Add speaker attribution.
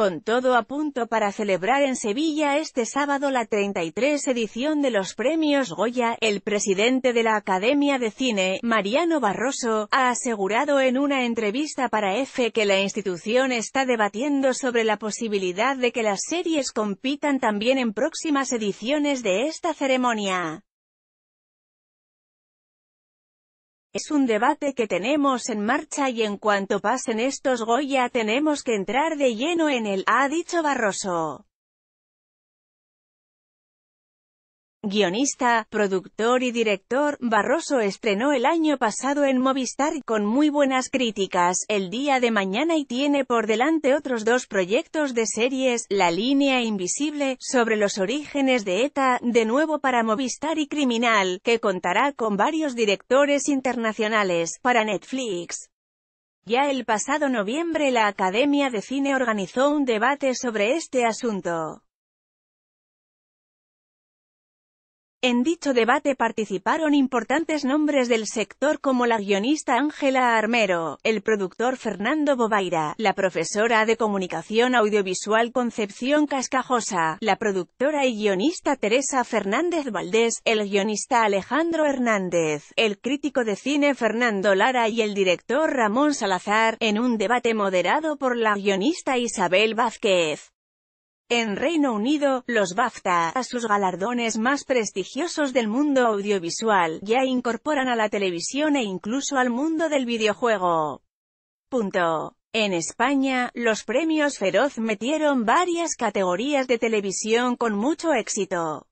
Speaker 1: Con todo a punto para celebrar en Sevilla este sábado la 33 edición de los premios Goya, el presidente de la Academia de Cine, Mariano Barroso, ha asegurado en una entrevista para EFE que la institución está debatiendo sobre la posibilidad de que las series compitan también en próximas ediciones de esta ceremonia. Es un debate que tenemos en marcha y en cuanto pasen estos Goya tenemos que entrar de lleno en él, ha dicho Barroso. Guionista, productor y director, Barroso estrenó el año pasado en Movistar con muy buenas críticas el día de mañana y tiene por delante otros dos proyectos de series, La línea invisible, sobre los orígenes de ETA, de nuevo para Movistar y Criminal, que contará con varios directores internacionales, para Netflix. Ya el pasado noviembre la Academia de Cine organizó un debate sobre este asunto. En dicho debate participaron importantes nombres del sector como la guionista Ángela Armero, el productor Fernando Bobaira, la profesora de comunicación audiovisual Concepción Cascajosa, la productora y guionista Teresa Fernández Valdés, el guionista Alejandro Hernández, el crítico de cine Fernando Lara y el director Ramón Salazar, en un debate moderado por la guionista Isabel Vázquez. En Reino Unido, los BAFTA, a sus galardones más prestigiosos del mundo audiovisual, ya incorporan a la televisión e incluso al mundo del videojuego. En España, los premios Feroz metieron varias categorías de televisión con mucho éxito.